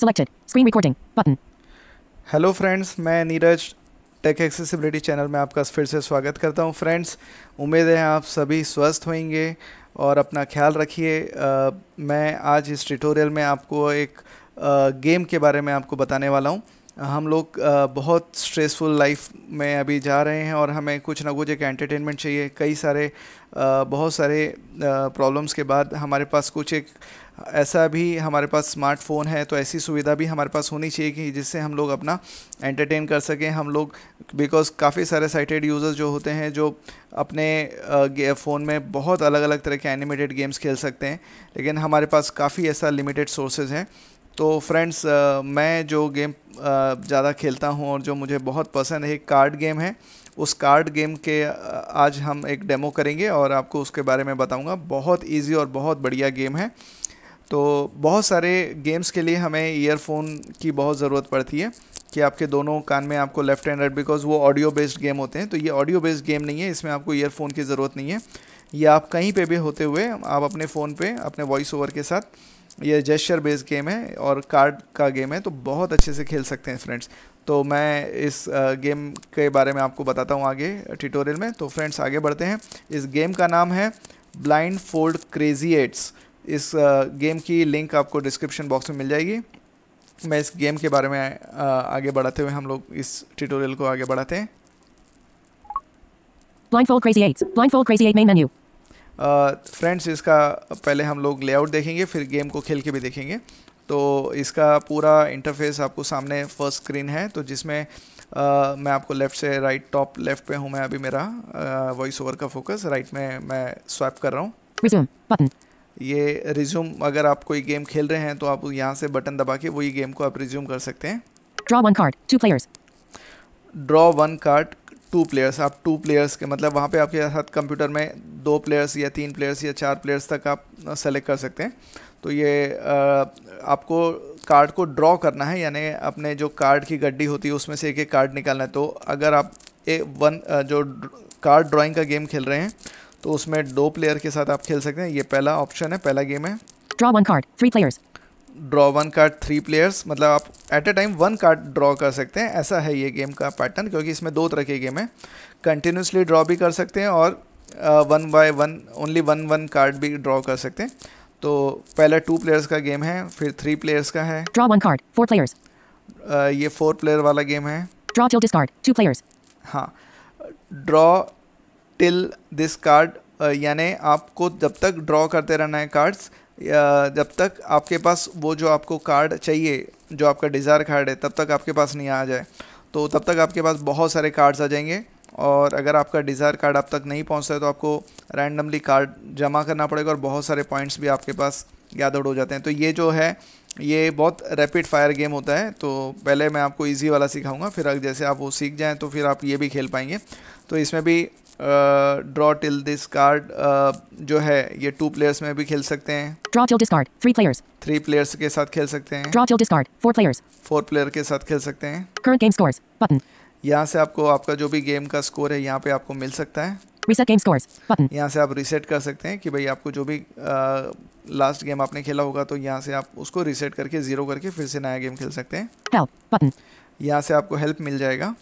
Selected. Screen recording. Button. Hello friends मैं Neeraj take accessibility channel में आपका फिर से स्वागत करता हूं फ्रेंड्स उम्मीद है आप सभी स्वस्थ होंगे और अपना ख्याल रखिए मैं आज इस ट्यूटोरियल में आपको एक आ, गेम के बारे में आपको बताने वाला हूं हम लोग बहुत स्ट्रेसफुल लाइफ में अभी जा रहे हैं और हमें कुछ ना कुछ एक एंटरटेनमेंट चाहिए कई सारे बहुत सारे प्रॉब्लम्स के बाद हमारे पास कुछ एक ऐसा भी हमारे पास स्मार्टफ़ोन है तो ऐसी सुविधा भी हमारे पास होनी चाहिए कि जिससे हम लोग अपना एंटरटेन कर सकें हम लोग बिकॉज़ काफ़ी सारे साइटेड यूज़र्स जो होते हैं जो अपने फ़ोन में बहुत अलग अलग तरह के एनिमेटेड गेम्स खेल सकते हैं लेकिन हमारे पास काफ़ी ऐसा लिमिटेड सोर्सेज हैं तो फ्रेंड्स मैं जो गेम ज़्यादा खेलता हूँ और जो मुझे बहुत पसंद है एक कार्ड गेम है उस कार्ड गेम के आज हम एक डेमो करेंगे और आपको उसके बारे में बताऊंगा बहुत इजी और बहुत बढ़िया गेम है तो बहुत सारे गेम्स के लिए हमें ईयरफोन की बहुत ज़रूरत पड़ती है कि आपके दोनों कान में आपको लेफ़्ट एंड राइट बिकॉज वो ऑडियो बेस्ड गेम होते हैं तो ये ऑडियो बेस्ड गेम नहीं है इसमें आपको ईयरफोन की ज़रूरत नहीं है ये आप कहीं पर भी होते हुए आप अपने फ़ोन पर अपने वॉइस ओवर के साथ ये जेस्चर बेस्ड गेम है और कार्ड का गेम है तो बहुत अच्छे से खेल सकते हैं फ्रेंड्स तो मैं इस गेम के बारे में आपको बताता हूँ आगे ट्यूटोरियल में तो फ्रेंड्स आगे बढ़ते हैं इस गेम का नाम है ब्लाइंड फोल्ड क्रेजी एट्स इस गेम की लिंक आपको डिस्क्रिप्शन बॉक्स में मिल जाएगी मैं इस गेम के बारे में आगे बढ़ाते हुए हम लोग इस ट्यूटोरियल को आगे बढ़ाते हैं crazy Crazy blindfold crazy 8 main menu friends इसका पहले हम लोग लेआउट देखेंगे फिर गेम को खेल के भी देखेंगे तो इसका पूरा इंटरफेस आपको सामने फर्स्ट स्क्रीन है तो जिसमें आ, मैं आपको लेफ़्ट से राइट टॉप लेफ़्ट पे हूँ मैं अभी मेरा वॉइस ओवर का फोकस राइट में मैं स्वैप कर रहा हूँ ये रिज्यूम अगर आप कोई गेम खेल रहे हैं तो आप यहाँ से बटन दबा के वही गेम को आप रिज्यूम कर सकते हैं draw one card two players draw one card two players आप टू प्लेयर्स के मतलब वहाँ पे आपके साथ कंप्यूटर में दो प्लेयर्स या तीन प्लेयर्स या चार प्लेयर्स तक आप सेलेक्ट कर सकते हैं तो ये आपको कार्ड को ड्रॉ करना है यानी अपने जो कार्ड की गड्डी होती है उसमें से एक एक कार्ड निकालना है तो अगर आप ए वन जो कार्ड ड्राइंग का गेम खेल रहे हैं तो उसमें दो प्लेयर के साथ आप खेल सकते हैं ये पहला ऑप्शन है पहला गेम है draw one card three players draw one card three players मतलब आप at a time one card draw कर सकते हैं ऐसा है ये गेम का पैटर्न क्योंकि इसमें दो तरह के गेम है कंटिन्यूसली ड्रॉ भी कर सकते हैं और one by one only one one card भी ड्रॉ कर सकते हैं तो पहले टू प्लेयर्स का गेम है फिर थ्री प्लेयर्स का है draw one card four players ये फोर प्लेयर वाला गेम है draw till this card two players हाँ ड्रॉ टिल दिस कार्ड यानी आपको जब तक ड्रॉ करते रहना है कार्ड्स जब तक आपके पास वो जो आपको कार्ड चाहिए जो आपका डिज़ायर कार्ड है तब तक आपके पास नहीं आ जाए तो तब तक आपके पास बहुत सारे कार्ड्स आ जाएंगे और अगर आपका डिज़ायर कार्ड आप तक नहीं पहुंचता है तो आपको रैंडमली कार्ड जमा करना पड़ेगा और बहुत सारे पॉइंट्स भी आपके पास गैदर्ड हो जाते हैं तो ये जो है ये बहुत रैपिड फायर गेम होता है तो पहले मैं आपको इजी वाला सिखाऊंगा फिर जैसे आप वो सीख जाएँ तो फिर आप ये भी खेल पाएंगे तो इसमें भी ड्रॉ टिल दिस कार्ड जो है ये टू प्लेयर्स में भी खेल सकते हैं draw till this card three players three players के साथ खेल सकते हैं draw till this card four players four player के साथ खेल सकते हैं करंट गेम स्कोर्स बटन यहां से आपको आपका जो भी गेम का स्कोर है यहां पे आपको मिल सकता है रीसेट गेम स्कोर्स बटन यहां से आप रीसेट कर सकते हैं कि भाई आपको जो भी लास्ट गेम आपने खेला होगा तो यहां से आप उसको रीसेट करके जीरो करके फिर से नया गेम खेल सकते हैं हेल्प बटन यहां से आपको हेल्प मिल जाएगा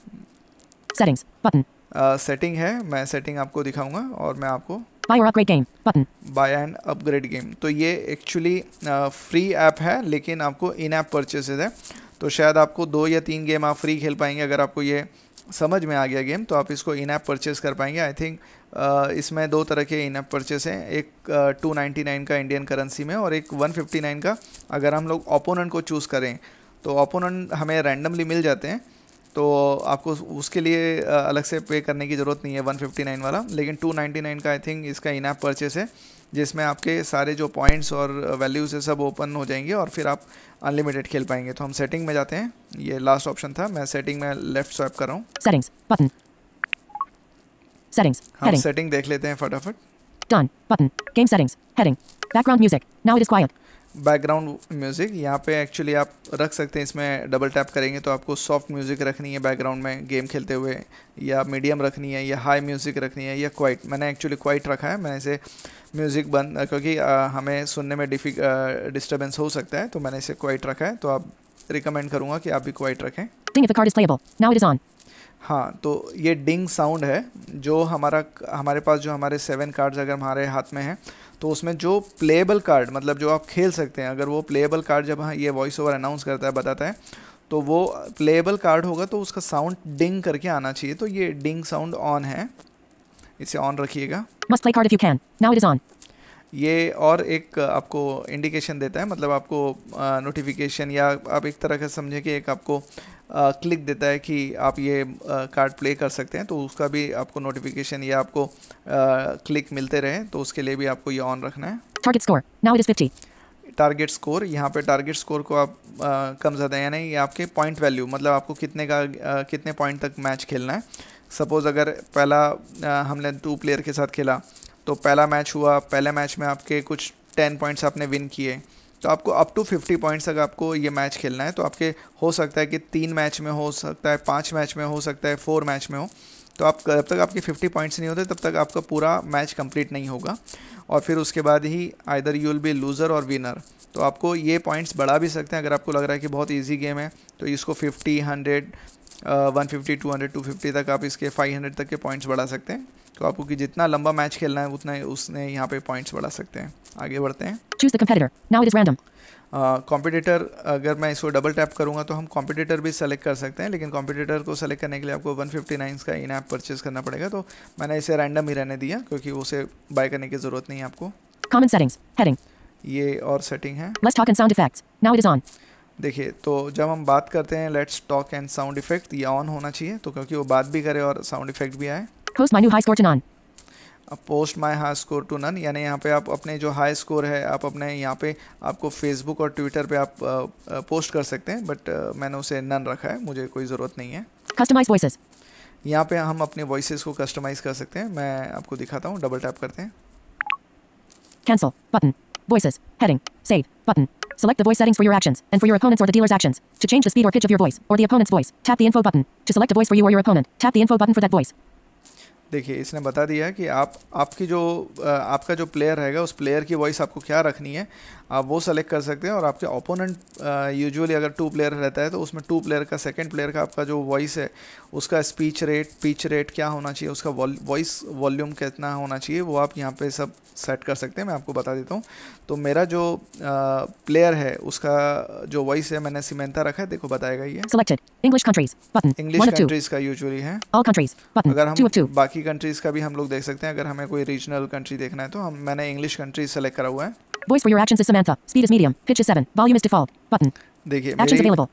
सेटिंग्स बटन सेटिंग है मैं सेटिंग आपको दिखाऊंगा और मैं आपको buy upgrade game and upgrade game तो ये एक्चुअली फ्री ऐप है लेकिन आपको इन ऐप परचेसेज है तो शायद आपको दो या तीन गेम आप फ्री खेल पाएंगे अगर आपको ये समझ में आ गया गेम तो आप इसको इन ऐप परचेस कर पाएंगे आई थिंक uh, इसमें दो तरह के इन ऐप परचेस हैं एक टू uh, 299 का इंडियन करेंसी में और एक 159 का अगर हम लोग ओपोनेंट को चूज़ करें तो ओपोनेंट हमें रैंडमली मिल जाते हैं तो आपको उसके लिए अलग से पे करने की ज़रूरत नहीं है 159 वाला लेकिन 299 का आई थिंक इसका इन ऐप परचेस है जिसमें आपके सारे जो पॉइंट्स और वैल्यूज़ है सब ओपन हो जाएंगे और फिर आप अनलिमिटेड खेल पाएंगे तो हम सेटिंग में जाते हैं ये लास्ट ऑप्शन था मैं सेटिंग में लेफ्ट स्वाइप कर रहा हूँ सेटिंग्स बटन सेटिंग्स हम सेटिंग देख लेते हैं फटाफट done button game settings heading background music now it is quiet background music यहाँ पे एक्चुअली आप रख सकते हैं इसमें डबल टैप करेंगे तो आपको सॉफ्ट म्यूज़िक रखनी है बैकग्राउंड में गेम खेलते हुए या मीडियम रखनी है या हाई म्यूज़िक रखनी है या क्वाइट मैंने एक्चुअली क्वाइट रखा है मैंने इसे म्यूज़िक बंद क्योंकि आ, हमें सुनने में डिफिक डिस्टर्बेंस हो सकता है तो मैंने इसे क्वाइट रखा है तो आप रिकमेंड करूँगा कि आप भी क्वाइट रखें हाँ तो ये डिंग साउंड है जो हमारा हमारे पास जो हमारे सेवन कार्ड्स अगर हमारे हाथ में हैं तो उसमें जो प्लेबल कार्ड मतलब जो आप खेल सकते हैं अगर वो प्लेबल कार्ड जब हाँ ये वॉइस ओवर अनाउंस करता है बताता है तो वो प्लेबल कार्ड होगा तो उसका साउंड डिंग करके आना चाहिए तो ये डिंग साउंड ऑन है इसे ऑन रखिएगा ये और एक आपको इंडिकेशन देता है मतलब आपको नोटिफिकेशन या आप एक तरह का समझें कि एक आपको क्लिक देता है कि आप ये कार्ड प्ले कर सकते हैं तो उसका भी आपको नोटिफिकेशन या आपको क्लिक मिलते रहे तो उसके लिए भी आपको ये ऑन रखना है target score now it is 50 target score यहाँ पे टारगेट स्कोर को आप आ, कम ज़्यादा यानी ये आपके पॉइंट वैल्यू मतलब आपको कितने का आ, कितने पॉइंट तक मैच खेलना है सपोज़ अगर पहला आ, हमने टू प्लेयर के साथ खेला तो पहला मैच हुआ पहले मैच में आपके कुछ टेन पॉइंट्स आपने विन किए तो आपको अप टू फिफ्टी पॉइंट्स तक आपको ये मैच खेलना है तो आपके हो सकता है कि तीन मैच में हो सकता है पाँच मैच में हो सकता है फोर मैच में हो तो आप जब तक आपके फिफ्टी पॉइंट्स नहीं होते तब तक आपका पूरा मैच कंप्लीट नहीं होगा और फिर उसके बाद ही either you will be loser और विनर तो आपको ये पॉइंट्स बढ़ा भी सकते हैं अगर आपको लग रहा है कि बहुत इजी गेम है तो इसको 50, 100, 150, 200, 250 तक आप इसके 500 तक के पॉइंट्स बढ़ा सकते हैं तो आपको कि जितना लंबा मैच खेलना है उतना ही उसने यहाँ पे पॉइंट्स बढ़ा सकते हैं आगे बढ़ते हैं choose the competitor now it is random competitor अगर मैं इसको डबल टैप करूँगा तो हम कॉम्पिटिटर भी सेलेक्ट कर सकते हैं लेकिन कॉम्पिटिटर को सेलेक्ट करने के लिए आपको 159 का इन ऐप परचेज करना पड़ेगा तो मैंने इसे रैंडम ही रहने दिया क्योंकि उसे बाय करने की जरूरत नहीं है आपको कॉमन सेटिंग्स हेडिंग ये और सेटिंग है let's talk and sound effects now it is on देखिए तो जब हम बात करते हैं let's talk and sound effect ये ऑन होना चाहिए तो क्योंकि वो बात भी करे और साउंड इफेक्ट भी आए Post my new high score to none. अब post my high score to none यानी यहाँ पे आप अपने जो हाई स्कोर है आप अपने यहाँ पे आपको फेसबुक और ट्विटर पे आप आ, पोस्ट कर सकते हैं बट मैंने उसे नन रखा है मुझे कोई ज़रूरत नहीं है कस्टमाइज वॉइसेस यहाँ पे हम अपने वॉइसेस को कस्टमाइज कर सकते हैं मैं आपको दिखाता हूँ डबल टैप करते हैं cancel button voices heading save button Select the voice settings for your actions and for your opponent's or the dealer's actions. To change the speed or pitch of your voice or the opponent's voice, tap the info button. To select a voice for you or your opponent, tap the info button for that voice. देखिए इसने बता दिया कि आप आपकी जो आपका जो प्लेयर रहेगा उस प्लेयर की वॉइस आपको क्या रखनी है आप वो सेलेक्ट कर सकते हैं और आपके ओपोनेंट यूजुअली अगर टू प्लेयर रहता है तो उसमें टू प्लेयर का सेकंड प्लेयर का आपका जो वॉइस है उसका स्पीच रेट पिच रेट क्या होना चाहिए उसका वॉइस वॉल्यूम कितना होना चाहिए वो आप यहाँ पे सब सेट कर सकते हैं मैं आपको बता देता हूँ तो मेरा जो प्लेयर है उसका जो वॉइस है मैंने सीमेंता रखा है देखो बताएगा ये इंग्लिश कंट्रीज का यूजली है अगर हम बाकी कंट्रीज का भी हम लोग देख सकते हैं अगर हमें कोई रीजनल कंट्री देखना है तो हम मैंने इंग्लिश कंट्रीज सेलेक्ट करा हुआ है Voice for your actions is Samantha. Speed is medium. Pitch is 7. Volume is default. Button. देखिए actions available.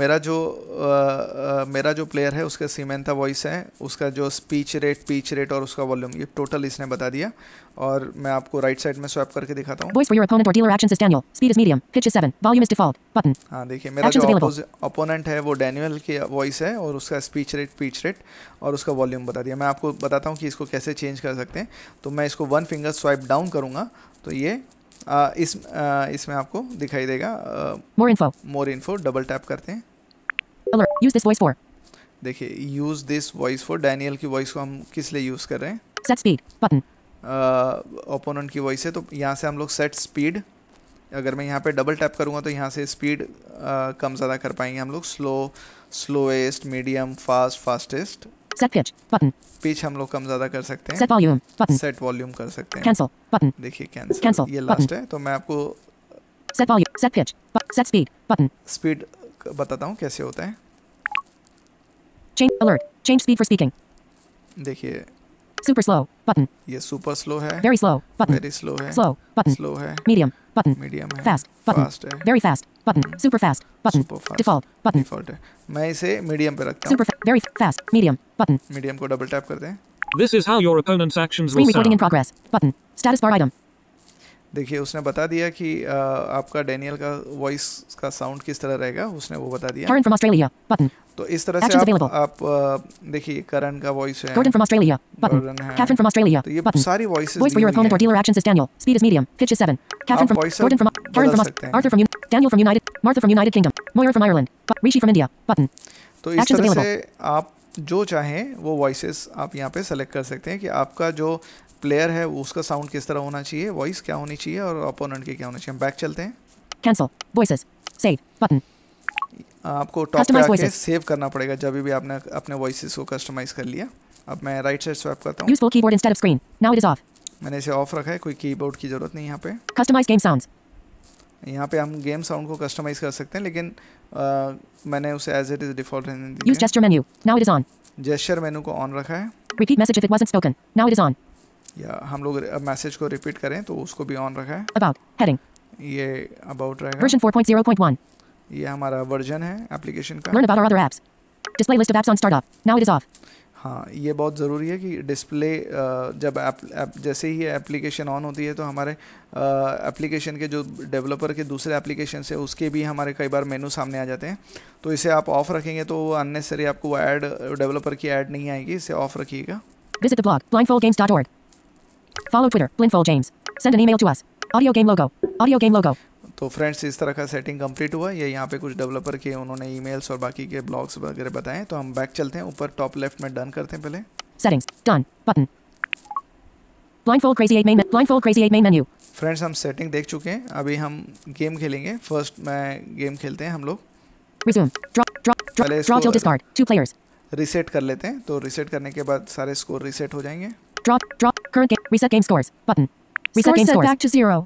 मेरा जो आ, मेरा जो प्लेयर है उसका सीमेंथा वॉइस है उसका जो स्पीच रेट पीच रेट और उसका वॉल्यूम ये टोटल इसने बता दिया और मैं आपको राइट साइड में स्वैप करके दिखाता हूँ वॉइस फॉर योर ओपोनेंट और dealer actions is Daniel speed is medium pitch is 7 volume is default button हां देखिए मेरा actions जो ओपोनेंट है वो डैनियल की वॉइस है और उसका स्पीच रेट पीच रेट और उसका वॉल्यूम बता दिया मैं आपको बताता हूँ कि इसको कैसे चेंज कर सकते हैं तो मैं इसको वन फिंगर स्वाइप डाउन करूँगा तो ये आ, इस इसमें आपको दिखाई देगा more info more info double tap करते हैं यूज दिस वॉइस फॉर देखिए use this voice for Daniel की वॉइस को हम किस लिए यूज कर रहे हैं सेट स्पीड बटन ओपोनेंट की वॉइस है तो यहाँ से हम लोग सेट स्पीड अगर मैं यहाँ पे डबल टैप करूँगा तो यहाँ से स्पीड uh, कम ज़्यादा कर पाएंगे हम लोग slow slowest medium fast fastest set pitch button pitch हम लोग कम ज्यादा कर सकते हैं set volume button set volume कर सकते हैं कैंसिल बटन देखिए कैंसिल कैंसिल ये लास्ट है तो मैं आपको set volume set pitch set speed button speed बताता हूं कैसे होता है change alert change speed for speaking देखिए सुपर स्लो बटन ये सुपर स्लो है very slow button very slow है स्लो बटन स्लो है मीडियम button medium है eh? fast button fast है eh? very fast button super fast button super fast, default button default है मैं इसे medium पे रखता हूँ super very fast medium button medium को double tap करते हैं This is how your opponent's actions will sound. Recording in progress button status bar item देखिए उसने बता दिया कि आ, आपका डेनियल का वॉइस का साउंड किस तरह रहेगा उसने वो बता दिया तो इस तरह से आप, आप देखिए करण का वॉइस है Gordon from Australia button Catherine from Australia तो ये सारी वॉइसेस तो इस तरह से आप जो चाहें वो वॉइस आप यहाँ पे सेलेक्ट कर सकते हैं कि आपका जो प्लेयर है उसका साउंड किस तरह होना चाहिए वॉइस क्या होनी चाहिए और अपोनेंट के क्या होना चाहिए हम बैक चलते हैं कैंसिल वॉइसेस सेव बटन आपको टॉप पे आके सेव करना पड़ेगा जब भी आपने अपने वॉइसेस को कस्टमाइज कर लिया अब मैं राइट साइड स्वैप करता हूं useful keyboard instead of screen now it is off मैंने इसे ऑफ रखा है कोई कीबोर्ड की जरूरत नहीं यहां पे कस्टमाइज गेम साउंड्स यहाँ पे हम गेम साउंड को कस्टमाइज कर सकते हैं लेकिन आ, मैंने उसे एज इट इज डिफॉल्ट रहने दिया use gesture menu now it is on gesture menu को ऑन रखा है repeat message if it wasn't spoken now it is on या हम लोग मैसेज को रिपीट करें तो उसको भी ऑन रखा है अबाउट हेडिंग ये अबाउट रहेगा वर्जन 4.0.1 ये हमारा वर्जन है एप्लीकेशन का learn about other apps display list of apps on startup now it is off हाँ ये बहुत ज़रूरी है कि डिस्प्ले जब ऐप ऐप जैसे ही एप्लीकेशन ऑन होती है तो हमारे एप्लीकेशन के जो डेवलपर के दूसरे एप्लीकेशन से उसके भी हमारे कई बार मेनू सामने आ जाते हैं तो इसे आप ऑफ रखेंगे तो अननेसेसरी आपको ऐड डेवलपर की ऐड नहीं आएगी इसे ऑफ रखिएगा Visit the blog blindfoldgames.org. Follow Twitter blindfoldjames. Send an email to us. Audio game logo. Audio game logo. तो फ्रेंड्स इस तरह का सेटिंग कंप्लीट हुआ ये यहाँ पे कुछ डेवलपर के उन्होंने ईमेल्स और बाकी के ब्लॉग्स वगैरह बताए तो हम बैक चलते हैं ऊपर टॉप लेफ्ट में डन करते हैं पहले settings done button blindfold crazy 8 main blindfold crazy 8 main menu friends हम सेटिंग देख चुके हैं अभी हम गेम खेलेंगे फर्स्ट मैं गेम खेलते हैं हम लोग resume drop drop drop to discard two players reset कर लेते हैं तो रीसेट करने के बाद सारे स्कोर रीसेट हो जाएंगे drop drop current reset game scores button reset game scores back to 0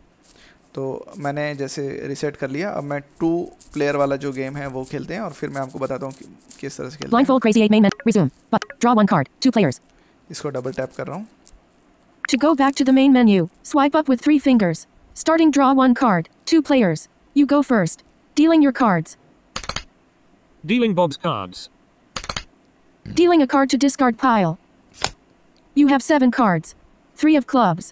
तो मैंने जैसे रिसेट कर लिया अब मैं टू प्लेयर वाला जो गेम है वो खेलते हैं और फिर मैं आपको बताता हूँ कि किस तरह से खेलते हैं इसको डबल टैप कर रहा हूँ To go back to the main menu, swipe up with three fingers. Starting draw one card, two players. You go first. Dealing your cards. Dealing Bob's cards. Dealing a card to discard pile. You have seven cards. Three of clubs.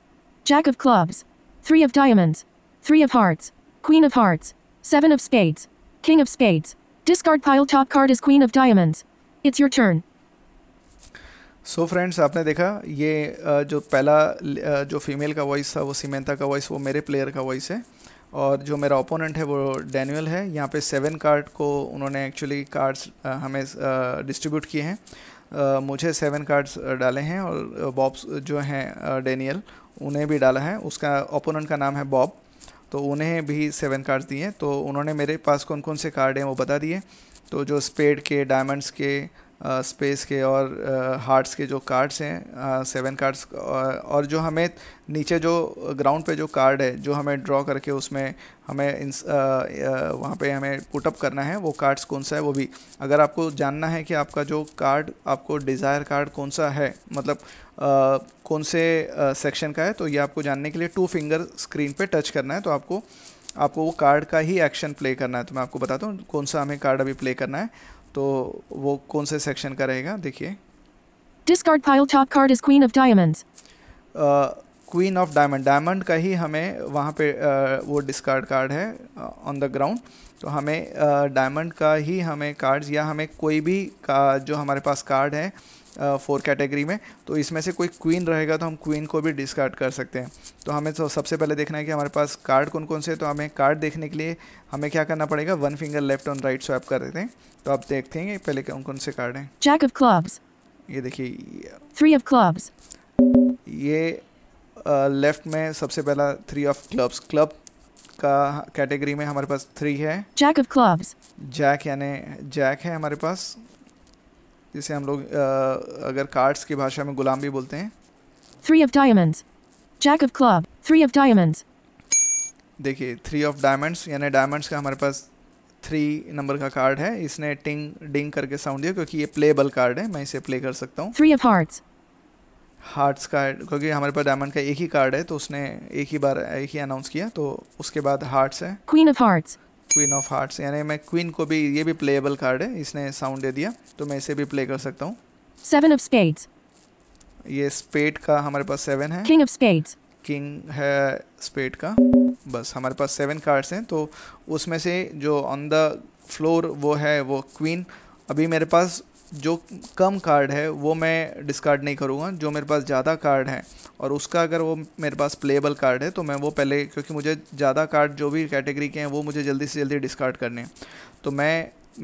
Jack of clubs. Three of diamonds. Three of hearts. Queen of hearts. Seven of spades. King of spades. Discard pile top card is queen of diamonds. It's your turn. So so friends आपने देखा ये जो पहला जो female का voice था वो सीमेंता का वॉइस वो मेरे प्लेयर का वॉइस है और जो मेरा ओपोनेंट है वो डैनियल है यहाँ पे सेवन कार्ड को उन्होंने एक्चुअली कार्ड्स हमें डिस्ट्रीब्यूट किए हैं मुझे सेवन कार्ड्स डाले हैं और बॉब्स जो हैं डैनियल उन्हें भी डाला है उसका ओपोनेंट का नाम है बॉब तो उन्हें भी सेवन कार्ड्स दिए तो उन्होंने मेरे पास कौन कौन से कार्ड हैं वो बता दिए तो जो स्पेड के डायमंड्स के स्पेस के और हार्ट्स के जो कार्ड्स हैं सेवन कार्ड्स और जो हमें नीचे जो ग्राउंड पे जो कार्ड है जो हमें ड्रॉ करके उसमें हमें इन वहाँ पे हमें पुटअप करना है वो कार्ड्स कौन सा है वो भी अगर आपको जानना है कि आपका जो कार्ड आपको डिज़ायर कार्ड कौन सा है मतलब आ, कौन से सेक्शन का है तो ये आपको जानने के लिए टू फिंगर स्क्रीन पर टच करना है तो आपको आपको वो कार्ड का ही एक्शन प्ले करना है तो मैं आपको बताता हूँ कौन सा हमें कार्ड अभी प्ले करना है तो वो कौन से सेक्शन का रहेगा देखिए discard pile top card is queen of diamonds queen of diamond diamond का ही हमें वहाँ पे uh, वो डिस्कार्ड कार्ड है ऑन द ग्राउंड तो हमें डायमंड uh, का ही हमें कार्ड्स या हमें कोई भी का जो हमारे पास कार्ड है फोर कैटेगरी में तो इसमें से कोई क्वीन रहेगा तो हम क्वीन को भी डिस्कार्ड कर सकते हैं तो हमें तो सबसे पहले देखना है कि हमारे पास कार्ड कौन कौन से तो हमें कार्ड देखने के लिए हमें क्या करना पड़ेगा वन फिंगर लेफ्ट और राइट स्वैप कर देते हैं तो आप देखते हैं पहले कौन कौन से कार्ड हैं जैक ऑफ क्लब्स ये देखिए थ्री ऑफ क्लब्स ये लेफ्ट uh, में सबसे पहला थ्री ऑफ क्लब्स क्लब का कैटेगरी में हमारे पास थ्री है जैक ऑफ क्लब्स जैक यानी जैक है हमारे पास जिसे हम लोग अगर कार्ड्स की भाषा में गुलाम भी बोलते हैं three of diamonds jack of club three of diamonds देखिए थ्री ऑफ डायमंड्स यानी डायमंड्स का हमारे पास थ्री नंबर का कार्ड है इसने टिंग डिंग करके साउंड दिया क्योंकि ये प्लेबल कार्ड है मैं इसे प्ले कर सकता हूँ three of hearts hearts card क्योंकि हमारे पास डायमंड का एक ही कार्ड है तो उसने एक ही बार एक ही अनाउंस किया तो उसके बाद हार्ट्स है queen of hearts queen of hearts यानी मैं क्वीन को भी ये भी प्लेएबल कार्ड है इसने साउंड दे दिया तो मैं इसे भी प्ले कर सकता हूँ सेवन ऑफ स्पेड्स ये स्पेड का हमारे पास सेवन है किंग ऑफ स्पेड्स किंग है स्पेड का बस हमारे पास सेवन कार्ड्स हैं तो उसमें से जो ऑन द फ्लोर वो है वो क्वीन अभी मेरे पास जो कम कार्ड है वो मैं डिस्कार्ड नहीं करूँगा जो मेरे पास ज़्यादा कार्ड है और उसका अगर वो मेरे पास प्लेबल कार्ड है तो मैं वो पहले क्योंकि मुझे ज़्यादा कार्ड जो भी कैटेगरी के हैं वो मुझे जल्दी से जल्दी डिस्कार्ड करने हैं तो मैं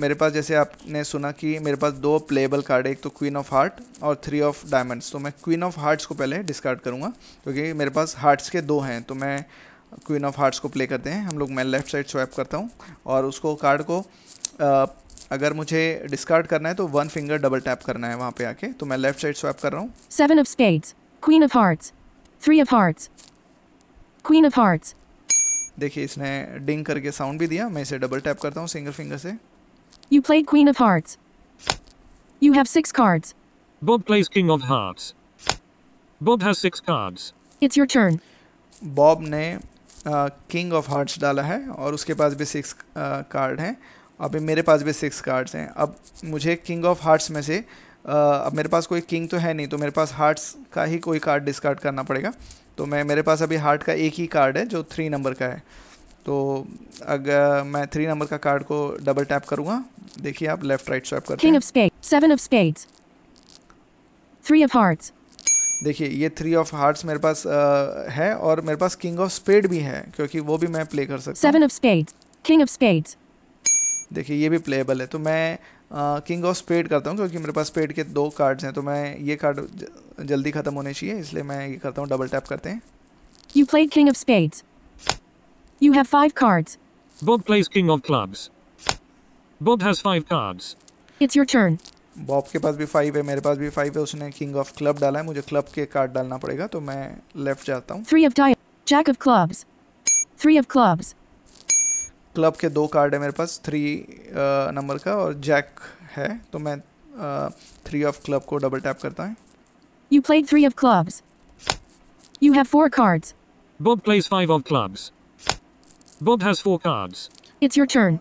मेरे पास जैसे आपने सुना कि मेरे पास दो प्लेबल कार्ड है एक तो क्वीन ऑफ हार्ट और थ्री ऑफ डायमंड्स तो मैं क्वीन ऑफ हार्ट्स को पहले डिस्कार्ड करूँगा क्योंकि मेरे पास हार्ट्स के दो हैं तो मैं क्वीन ऑफ हार्ट्स को प्ले करते हैं हम लोग मैं लेफ्ट साइड स्वैप करता हूँ और उसको कार्ड को अगर मुझे डिस्कार्ड करना है तो वन फिंगर डबल टैप करना है वहां पे आके तो मैं लेफ्ट साइड स्वैप कर रहा हूँ seven of spades queen of hearts three of hearts queen of hearts देखिए इसने डिंग करके साउंड भी दिया मैं इसे डबल टैप करता हूँ सिंगल फिंगर से you played queen of hearts you have six cards Bob plays king of hearts Bob has six cards it's your turn Bob ने किंग ऑफ हार्ट्स डाला है और उसके पास भी सिक्स कार्ड uh, हैं अभी मेरे पास भी सिक्स कार्ड्स हैं अब मुझे किंग ऑफ हार्ट्स में से आ, अब मेरे पास कोई किंग तो है नहीं तो मेरे पास हार्ट्स का ही कोई कार्ड डिस्कार्ड करना पड़ेगा तो मैं मेरे पास अभी हार्ट का एक ही कार्ड है जो थ्री नंबर का है तो अगर मैं थ्री नंबर का कार्ड को डबल टैप करूँगा देखिए आप लेफ्ट राइट स्वैप करते King of three of hearts. देखिए ये थ्री ऑफ हार्ट्स मेरे पास आ, है और मेरे पास किंग ऑफ स्पेड भी है क्योंकि वो भी मैं प्ले कर सकता हूँ देखिए ये भी प्लेबल है तो मैं किंग ऑफ स्पेड करता हूँ क्योंकि मेरे पास स्पेड के दो कार्ड्स हैं तो मैं ये कार्ड जल्दी ख़त्म होने चाहिए इसलिए मैं ये करता हूँ डबल टैप करते हैं You played king of spades. You have five cards. Bob plays king of clubs. Bob has five cards. It's your turn. Bob के पास भी five है मेरे पास भी five है उसने King of Club डाला है मुझे club के card डालना पड़ेगा तो मैं left जाता हूँ Three of diamonds. Jack of Clubs. Three of Clubs. Club के दो कार्ड है मेरे पास थ्री नंबर uh, का और जैक है तो मैं थ्री ऑफ क्लब को डबल टैप करता है you played three of clubs you have four cards Bob plays five of clubs Bob has four cards it's your turn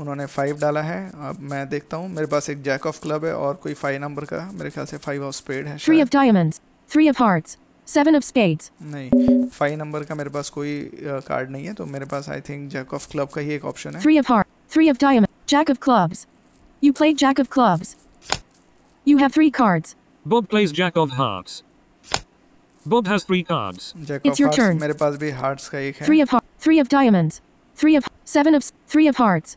उन्होंने फाइव डाला है अब मैं देखता हूँ मेरे पास एक जैक ऑफ क्लब है और कोई फाइव नंबर का मेरे ख्याल से फाइव ऑफ स्पेड है three of diamonds three of hearts seven of spades नहीं फाइव नंबर का मेरे पास कोई कार्ड uh, नहीं है तो मेरे पास I think jack of club का ही एक ऑप्शन है three of heart three of diamond jack of clubs you play jack of clubs you have three cards Bob plays jack of hearts Bob has three cards jack of hearts मेरे पास भी hearts का एक है three of heart three of diamonds three of seven of three of hearts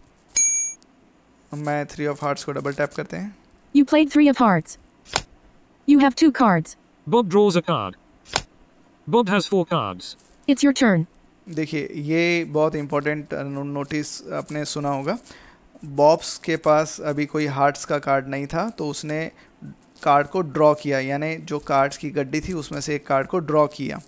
मैं three of hearts को double tap करते हैं you played three of hearts you have two cards Bob draws a card Bob has four cards. It's your turn. देखिए ये बहुत important notice uh, आपने सुना होगा बॉब्स के पास अभी कोई हार्ट्स का कार्ड नहीं था तो उसने कार्ड को ड्रॉ किया यानी जो कार्ड्स की गड्डी थी उसमें से एक कार्ड को ड्रॉ किया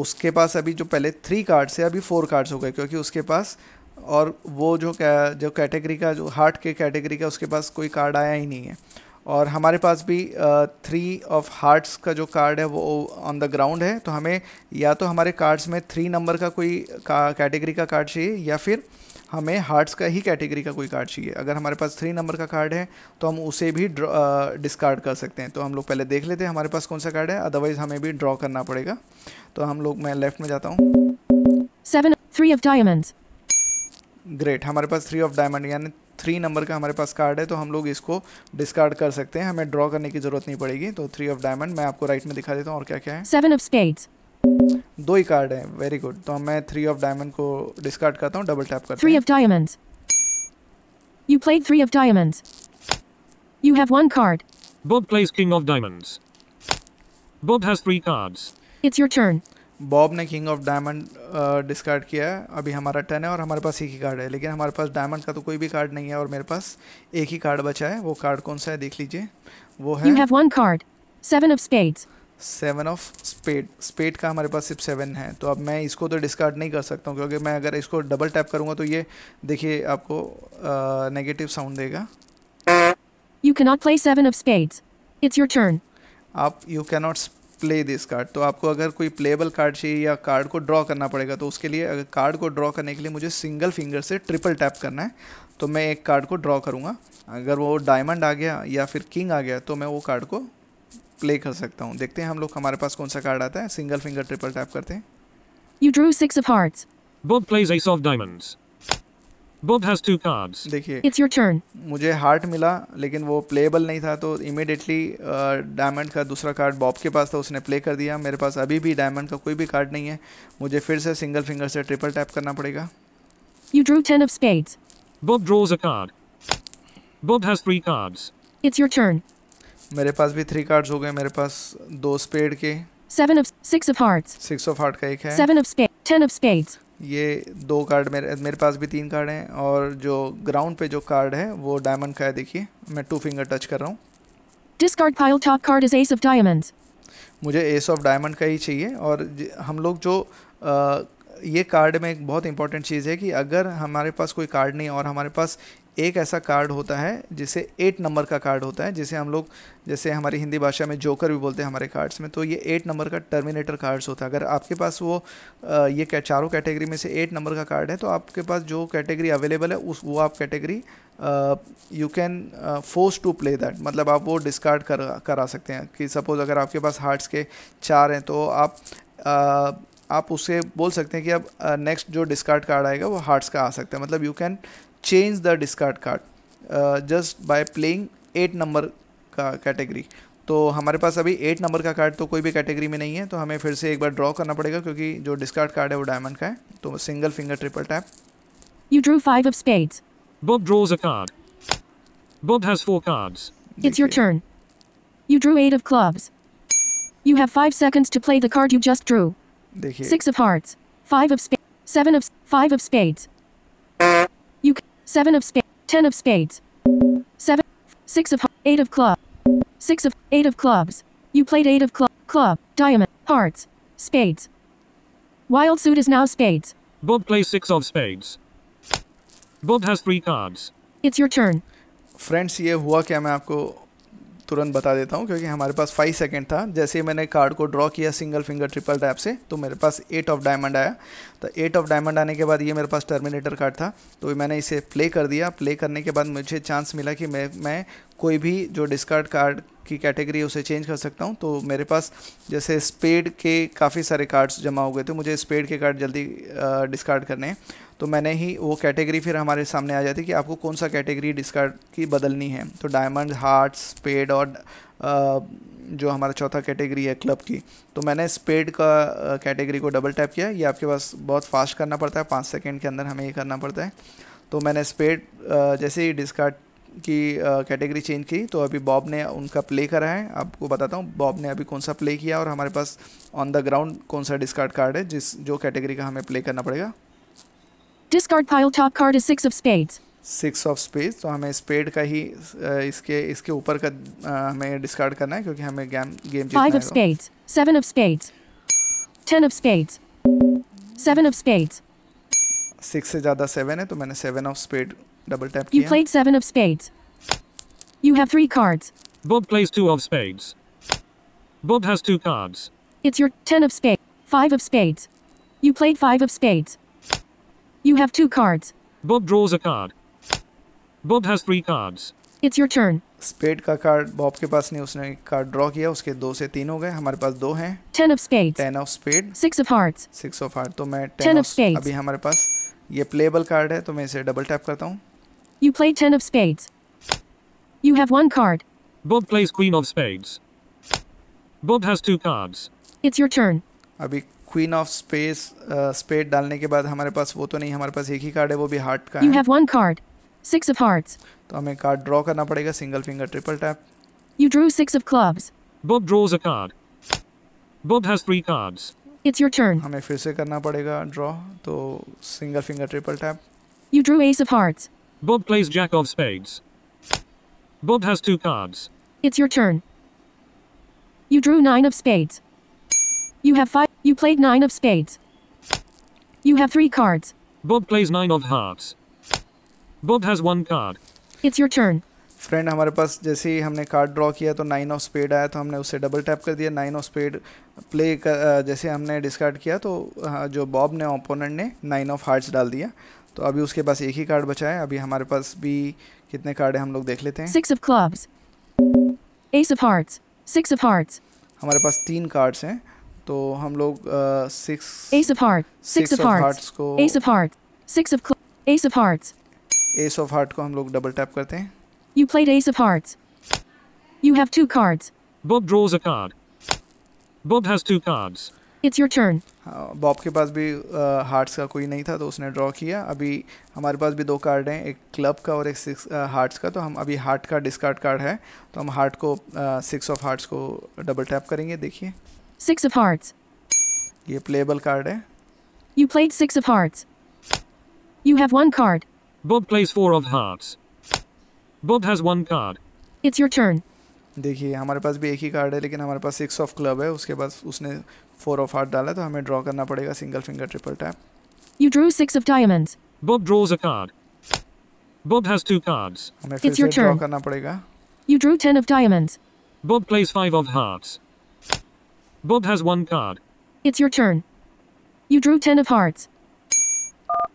उसके पास अभी जो पहले थ्री कार्ड्स है अभी फोर कार्ड्स हो गए क्योंकि उसके पास और वो जो uh, जो कैटेगरी का जो हार्ट के कैटेगरी का उसके पास कोई कार्ड आया ही नहीं है और हमारे पास भी थ्री ऑफ हार्ट्स का जो कार्ड है वो ऑन द ग्राउंड है तो हमें या तो हमारे कार्ड्स में थ्री नंबर का कोई कैटेगरी का कार्ड चाहिए या फिर हमें हार्ट्स का ही कैटेगरी का कोई कार्ड चाहिए अगर हमारे पास थ्री नंबर का कार्ड है तो हम उसे भी डिस्कार्ड कर सकते हैं तो हम लोग पहले देख लेते हैं हमारे पास कौन सा कार्ड है अदरवाइज़ हमें भी ड्रॉ करना पड़ेगा तो हम लोग मैं लेफ्ट में जाता हूँ seven three of diamond great हमारे पास थ्री ऑफ डायमंड यानी थ्री नंबर का हमारे पास कार्ड है तो हम लोग इसको डिस्कार्ड कर सकते हैं हमें ड्रॉ करने की जरूरत नहीं पड़ेगी तो थ्री ऑफ डायमंड मैं आपको राइट में दिखा देता हूँ और क्या क्या है सेवन ऑफ स्पेड्स दो ही कार्ड है वेरी गुड तो मैं थ्री ऑफ डायमंड को डिस्कार्ड करता हूँ डबल टैप करता three of diamond you played three of diamonds you have one card Bob place king of diamonds Bob has three cards it's your turn Bob ने king of diamond discard किया है अभी हमारा ten है और हमारे पास एक ही कार्ड है लेकिन हमारे पास डायमंड का तो कोई भी कार्ड नहीं है और मेरे पास एक ही कार्ड बचा है वो कार्ड कौन सा है देख लीजिए वो है you have one card seven of spades seven of spade spade का हमारे पास सिर्फ सेवन है तो अब मैं इसको तो डिस्कार्ड नहीं कर सकता हूँ क्योंकि मैं अगर इसको डबल टैप करूँगा तो ये देखिए आपको नेगेटिव uh, साउंड देगा you cannot play seven of spades it's your turn आप you cannot play this card तो आपको अगर कोई प्लेबल कार्ड चाहिए या कार्ड को ड्रॉ करना पड़ेगा तो उसके लिए अगर कार्ड को ड्रॉ करने के लिए मुझे सिंगल फिंगर से ट्रिपल टैप करना है तो मैं एक कार्ड को ड्रॉ करूँगा अगर वो डायमंड आ गया या फिर किंग आ गया तो मैं वो कार्ड को प्ले कर सकता हूँ देखते हैं हम लोग हमारे पास कौन सा कार्ड आता है सिंगल फिंगर ट्रिपल टैप करते हैं Bob has two cards. देखिए It's your turn. मुझे हार्ट मिला लेकिन वो प्लेबल नहीं था तो इमिडिएटली डायमंड uh, का दूसरा कार्ड बॉब के पास था उसने प्ले कर दिया मेरे पास अभी भी डायमंड का कोई भी कार्ड नहीं है मुझे फिर से सिंगल फिंगर से ट्रिपल टैप करना पड़ेगा You drew 10 of spades. Bob draws a card. Bob has three cards. It's your turn. मेरे पास भी थ्री कार्ड्स हो गए मेरे पास दो स्पेड के seven of six of hearts. Six of heart का एक है seven of spades. Ten of spades. ये दो कार्ड मेरे मेरे पास भी तीन कार्ड हैं और जो ग्राउंड पे जो कार्ड है वो डायमंड का है देखिए मैं टू फिंगर टच कर रहा हूँ discard pile top card is ace of diamonds मुझे एस ऑफ डायमंड का ही चाहिए और हम लोग जो आ, ये कार्ड में एक बहुत इंपॉर्टेंट चीज़ है कि अगर हमारे पास कोई कार्ड नहीं और हमारे पास एक ऐसा कार्ड होता है जिसे एट नंबर का कार्ड होता है जिसे हम लोग जैसे हमारी हिंदी भाषा में जोकर भी बोलते हैं हमारे कार्ड्स में तो ये एट नंबर का टर्मिनेटर कार्ड्स होता है अगर आपके पास वो ये चारों कैटेगरी में से एट नंबर का कार्ड है तो आपके पास जो कैटेगरी अवेलेबल है उस वो आप category you can force to play that मतलब आप वो डिस्कार्ड कर करा सकते हैं कि सपोज़ अगर आपके पास हार्ट्स के चार हैं तो आप uh, आप उसे बोल सकते हैं कि अब नेक्स्ट जो डिस्कार्ड कार्ड आएगा वो हार्ट्स का आ सकता है मतलब you can change the discard card uh, just by playing eight number का category. तो हमारे पास अभी एट नंबर का कार्ड तो कोई भी कैटेगरी में नहीं है तो हमें फिर से एक बार ड्रॉ करना पड़ेगा क्योंकि जो डिस्कार्ड कार्ड है वो डायमंड का है तो single finger triple tap you drew five of spades Bob draws a card Bob has four cards it's your turn you drew eight of clubs you have 5 seconds to play the card you just drew देखिए 6 of hearts 5 of spades 7 of 5 of spades Seven of spades. Ten of spades. Seven. Six of eight of clubs. Six of eight of clubs. You played eight of club. Club. Diamond. Hearts. Spades. Wild suit is now spades. Bob plays six of spades. Bob has three cards. It's your turn. Friends, ये हुआ क्या मैं आपको तुरंत बता देता हूँ क्योंकि हमारे पास फाइव सेकेंड था जैसे ही मैंने कार्ड को ड्रॉ किया सिंगल फिंगर ट्रिपल टैप से तो मेरे पास एट ऑफ डायमंड आया तो एट ऑफ डायमंड आने के बाद ये मेरे पास टर्मिनेटर कार्ड था तो मैंने इसे प्ले कर दिया प्ले करने के बाद मुझे चांस मिला कि मैं मैं कोई भी जो डिस्कार्ड कार्ड की कैटेगरी है उसे चेंज कर सकता हूँ तो मेरे पास जैसे स्पेड के काफ़ी सारे कार्ड्स जमा हो गए थे मुझे स्पेड के कार्ड जल्दी डिस्कार्ड करने हैं तो मैंने ही वो कैटेगरी फिर हमारे सामने आ जाती कि आपको कौन सा कैटेगरी डिस्कार्ड की बदलनी है तो डायमंड हार्ट स्पेड और जो हमारा चौथा कैटेगरी है क्लब की तो मैंने स्पेड का कैटेगरी को डबल टैप किया ये आपके पास बहुत फास्ट करना पड़ता है पाँच सेकेंड के अंदर हमें ये करना पड़ता है तो मैंने स्पेड जैसे ही डिस्कार्ड की कैटेगरी चेंज की तो अभी बॉब ने उनका प्ले करा है आपको बताता हूँ बॉब ने अभी कौन सा प्ले किया और हमारे पास ऑन द ग्राउंड कौन सा डिस्कार्ड कार्ड है जिस जो कैटेगरी का हमें प्ले करना पड़ेगा Discard pile top card is six of spades. Six of spades. तो हमें स्पेड का ही इसके इसके ऊपर का हमें डिस्कार्ड करना है क्योंकि हमें गेम गेम जीतना है। Five of spades, seven of spades, ten of spades, seven of spades. Six से ज़्यादा सेवन है तो मैंने seven of spade double tap किया। You played seven of spades. You have three cards. Bob plays two of spades. Bob has two cards. It's your ten of spades, five of spades. You played five of spades. You have two cards. Bob draws a card. Bob has three cards. It's your turn. Spade card Bob के पास नहीं उसने card draw किया उसके दो से तीन हो गए हमारे पास दो Ten of spades. Ten of spades. Six of hearts. Six of hearts. तो मैं ten of, of spades. अभी हमारे पास ये playable card है तो मैं इसे double tap करता हूँ. You play ten of spades. You have one card. Bob plays queen of spades. Bob has two cards. It's your turn. अभी क्वीन ऑफ स्पेस स्पेड डालने के बाद हमारे पास वो तो नहीं हमारे पास एक ही कार्ड है वो भी हार्ट का you have one card six of hearts तो हमें कार्ड ड्रॉ करना पड़ेगा single finger triple tap you drew six of clubs Bob draws a card Bob has three cards it's your turn हमें फिर से करना पड़ेगा ड्रॉ तो single finger triple tap you drew ace of hearts Bob plays jack of spades Bob has two cards it's your turn you drew nine of spades you have five. You played nine of spades. You have three cards. Bob plays nine of hearts. Bob has one card. It's your turn. Friend हमारे पास जैसे ही हमने card draw किया तो nine of spade आया तो हमने उसे डबल टैप कर दिया नाइन ऑफ स्पेड प्ले जैसे हमने डिस्कार्ड किया तो जो बॉब ने ओपोनेंट ने नाइन ऑफ हार्ट्स डाल दिया तो अभी उसके पास एक ही कार्ड बचा है अभी हमारे पास भी कितने कार्ड है हम लोग देख लेते हैं six of clubs ace of hearts six of hearts हमारे पास तीन कार्ड्स हैं तो हम लोग six ace of heart six of hearts को ace of heart six of ace of hearts ace of heart को हम लोग डबल टैप करते हैं you played ace of heart you have two cards Bob draws a card Bob has two cards it's your turn Bob के पास भी hearts uh, का कोई नहीं था तो उसने ड्रॉ किया अभी हमारे पास भी दो कार्ड हैं एक क्लब का और एक सिक्स हार्ट्स uh, का तो हम अभी हार्ट का डिस्कार्ड कार्ड है तो हम हार्ट को सिक्स ऑफ हार्ट्स को डबल टैप करेंगे देखिए six of hearts. ये प्लेबल कार्ड है. You played six of hearts. You have one card. Bob plays four of hearts. Bob has one card. It's your turn. देखिए हमारे पास भी एक ही card है लेकिन हमारे पास six of club है उसके पास उसने four of hearts डाला तो हमें draw करना पड़ेगा single finger triple tap. You drew six of diamonds. Bob draws a card. Bob has two cards. It's your turn. You drew ten of diamonds. Bob plays five of hearts. Bob has one card. It's your turn. You drew 10 of hearts.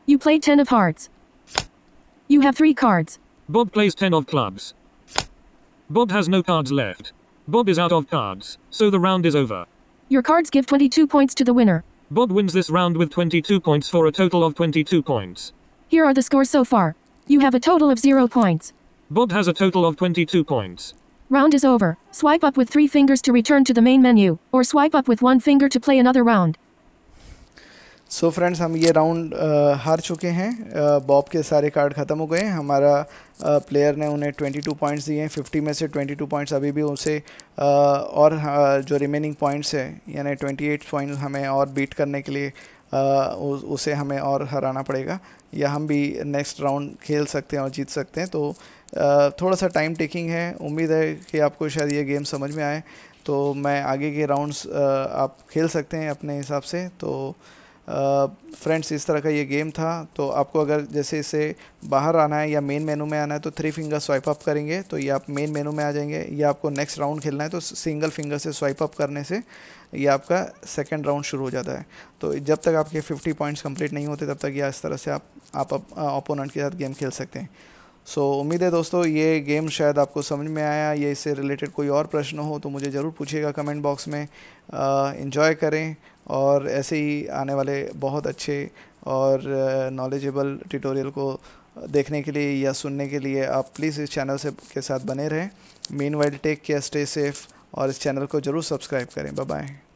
You played 10 of hearts. You have 3 cards. Bob plays 10 of clubs. Bob has no cards left. Bob is out of cards, so the round is over. Your cards give 22 points to the winner. Bob wins this round with 22 points for a total of 22 points. Here are the scores so far. You have a total of 0 points. Bob has a total of 22 points. Round is over. Swipe up with three fingers to return to the main menu, or swipe up with one finger to play another round. So so friends हम ये round uh, हार चुके हैं Bob uh, के सारे card ख़त्म हो गए हैं हमारा आ, uh, प्लेयर ने उन्हें 22 पॉइंट्स दिए हैं 50 में से 22 पॉइंट्स अभी भी उसे आ, और आ, जो रिमेनिंग पॉइंट्स हैं यानी 28 पॉइंट्स हमें और बीट करने के लिए उ, उसे हमें और हराना पड़ेगा या हम भी नेक्स्ट राउंड खेल सकते हैं और जीत सकते हैं तो थोड़ा सा टाइम टेकिंग है उम्मीद है कि आपको शायद ये गेम समझ में आए तो मैं आगे के राउंड्स आप खेल सकते हैं अपने हिसाब से तो फ्रेंड्स इस तरह का ये गेम था तो आपको अगर जैसे इसे बाहर आना है या मेन मेनू में आना है तो थ्री फिंगर स्वाइप अप करेंगे तो ये आप मेन मेनू में आ जाएंगे या आपको नेक्स्ट राउंड खेलना है तो सिंगल फिंगर से स्वाइप अप करने से ये आपका सेकेंड राउंड शुरू हो जाता है तो जब तक आपके फिफ्टी पॉइंट्स कंप्लीट नहीं होते तब तक या इस तरह से आप आप अपोनेंट के साथ गेम खेल सकते हैं सो so, उम्मीद है दोस्तों ये गेम शायद आपको समझ में आया ये इससे रिलेटेड कोई और प्रश्न हो तो मुझे ज़रूर पूछिएगा कमेंट बॉक्स में इन्जॉय करें और ऐसे ही आने वाले बहुत अच्छे और नॉलेजेबल ट्यूटोरियल को देखने के लिए या सुनने के लिए आप प्लीज़ इस चैनल से के साथ बने रहें meanwhile take care stay safe और इस चैनल को ज़रूर सब्सक्राइब करें बाय